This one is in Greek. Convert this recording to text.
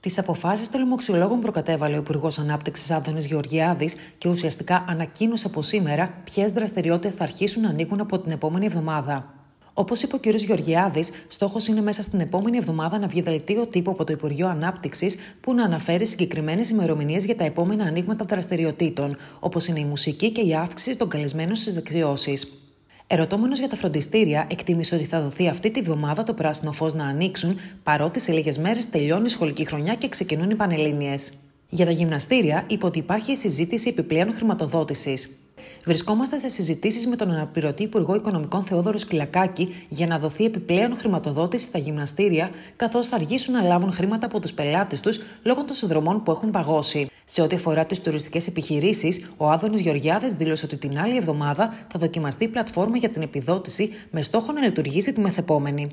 Τις αποφάσεις των λοιμοξιολόγων προκατέβαλε ο Υπουργός Ανάπτυξης Άδωνη Γεωργιάδης και ουσιαστικά ανακοίνωσε από σήμερα ποιες δραστηριότητες θα αρχίσουν να ανοίγουν από την επόμενη εβδομάδα. Όπως είπε ο κ. Γεωργιάδης, στόχος είναι μέσα στην επόμενη εβδομάδα να βγει δελτίο τύπου από το Υπουργείο Ανάπτυξης που να αναφέρει συγκεκριμένες ημερομηνίες για τα επόμενα ανοίγματα δραστηριοτήτων, όπως είναι η μουσική και η αύξηση των καλεσμένων στις δεξιώσεις. Ερωτώμενος για τα φροντιστήρια, εκτίμησε ότι θα δοθεί αυτή τη βδομάδα το πράσινο φως να ανοίξουν, παρότι σε λίγες μέρες τελειώνει η σχολική χρονιά και ξεκινούν οι πανελλήνιες. Για τα γυμναστήρια, είπε ότι υπάρχει συζήτηση επιπλέον χρηματοδότησης. Βρισκόμαστε σε συζητήσεις με τον αναπληρωτή Υπουργό Οικονομικών Θεόδωρος Κυλακάκη για να δοθεί επιπλέον χρηματοδότηση στα γυμναστήρια, καθώς θα αργήσουν να λάβουν χρήματα από τους πελάτες τους λόγω των συνδρομών που έχουν παγώσει. Σε ό,τι αφορά τις τουριστικές επιχειρήσεις, ο Άδωνης Γεωργιάδε δήλωσε ότι την άλλη εβδομάδα θα δοκιμαστεί πλατφόρμα για την επιδότηση με στόχο να λειτουργήσει τη μεθεπόμενη.